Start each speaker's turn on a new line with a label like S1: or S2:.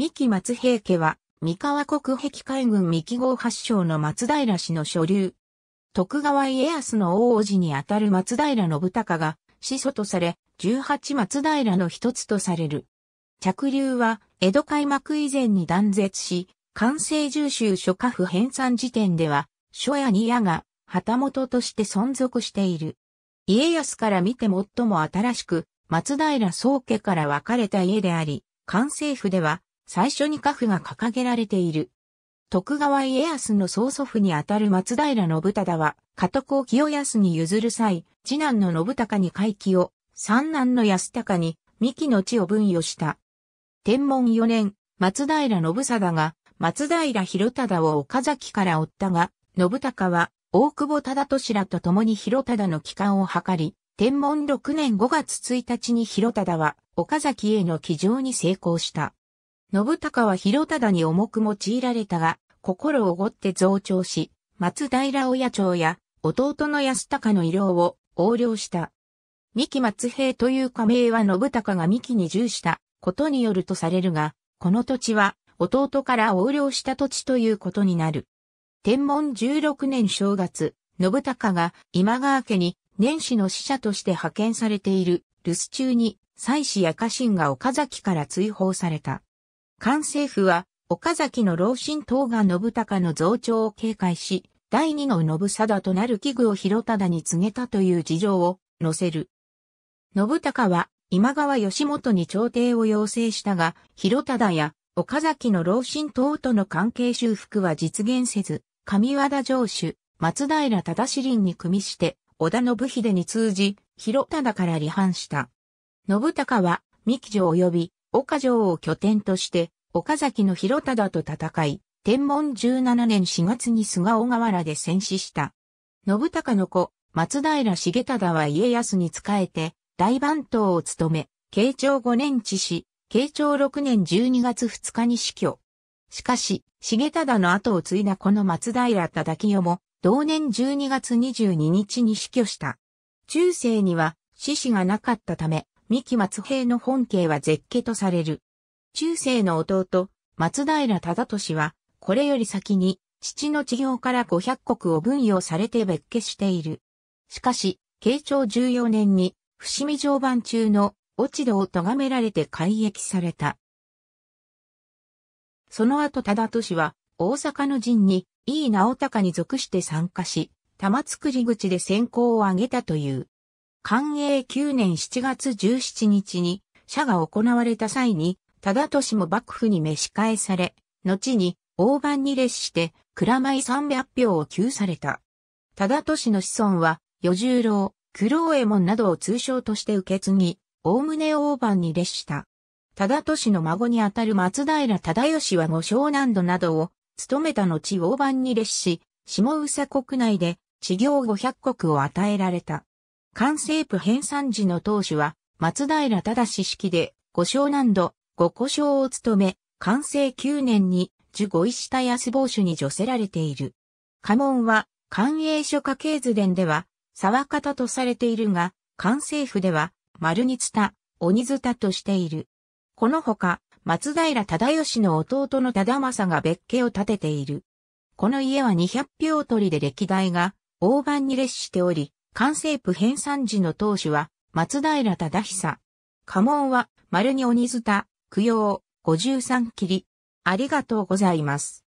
S1: 三木松平家は、三河国壁海軍三木号発祥の松平氏の所流。徳川家康の王子にあたる松平信孝が、始祖とされ、十八松平の一つとされる。着流は、江戸開幕以前に断絶し、完成重州諸家府編纂時点では、諸屋に屋が、旗本として存続している。家康から見て最も新しく、松平宗家から分かれた家であり、関西府では、最初に家父が掲げられている。徳川家康の曽祖父にあたる松平信忠は、家督を清康に譲る際、次男の信孝に回帰を、三男の安孝に、三木の地を分与した。天文4年、松平信貞が、松平広忠を岡崎から追ったが、信孝は、大久保忠俊らと共に広忠の帰還を図り、天文6年5月1日に広忠は、岡崎への帰城に成功した。信孝は広忠に重く用いられたが、心をおごって増長し、松平親長や弟の安高の慰労を横領した。三木松平という仮名は信孝が三木に従したことによるとされるが、この土地は弟から横領した土地ということになる。天文16年正月、信孝が今川家に年始の使者として派遣されている留守中に妻子や家臣が岡崎から追放された。関政府は、岡崎の老神東賀信孝の増長を警戒し、第二の信貞となる器具を広忠に告げたという事情を載せる。信孝は今川義元に朝廷を要請したが、広忠や岡崎の老神東との関係修復は実現せず、上和田城主、松平忠志林に組みして、織田信秀に通じ、広忠から離反した。信孝は、三木城及び岡城を拠点として、岡崎の広忠と戦い、天文17年4月に菅小河原で戦死した。信孝の子、松平重忠は家康に仕えて、大番頭を務め、慶長5年致死、慶長6年12月2日に死去。しかし、重忠の後を継いだこの松平忠清も、同年12月22日に死去した。中世には、死死がなかったため、三木松平の本家は絶家とされる。中世の弟、松平忠利は、これより先に、父の治療から五百国を分与されて別家している。しかし、慶長14年に、伏見常磐中の落ち度を咎められて改役された。その後忠利は、大阪の陣に、井伊直隆に属して参加し、玉造り口で先行を挙げたという。寛永9年7月17日に、社が行われた際に、忠利も幕府に召し返され、後に、大判に列して、蔵米300票を給された。忠利の子孫は、与十郎、九郎右衛門などを通称として受け継ぎ、おおむね大判に列した。忠利の孫にあたる松平忠義は後湘南度などを、務めた後大判に列し、下宇佐国内で、治業500国を与えられた。関西部編纂時の当主は、松平忠式で、五章難度、五古章を務め、関西9年に、受五石下安坊主に除せられている。家紋は、官営書家系図伝では、沢方とされているが、関西府では、丸につた、鬼ずたとしている。このほか、松平忠義の弟の忠政が別家を建てている。この家は200票取りで歴代が、大判に列しており、関西部編纂時の当主は、松平忠久。家紋は、丸に鬼塚、供養、53切り。ありがとうございます。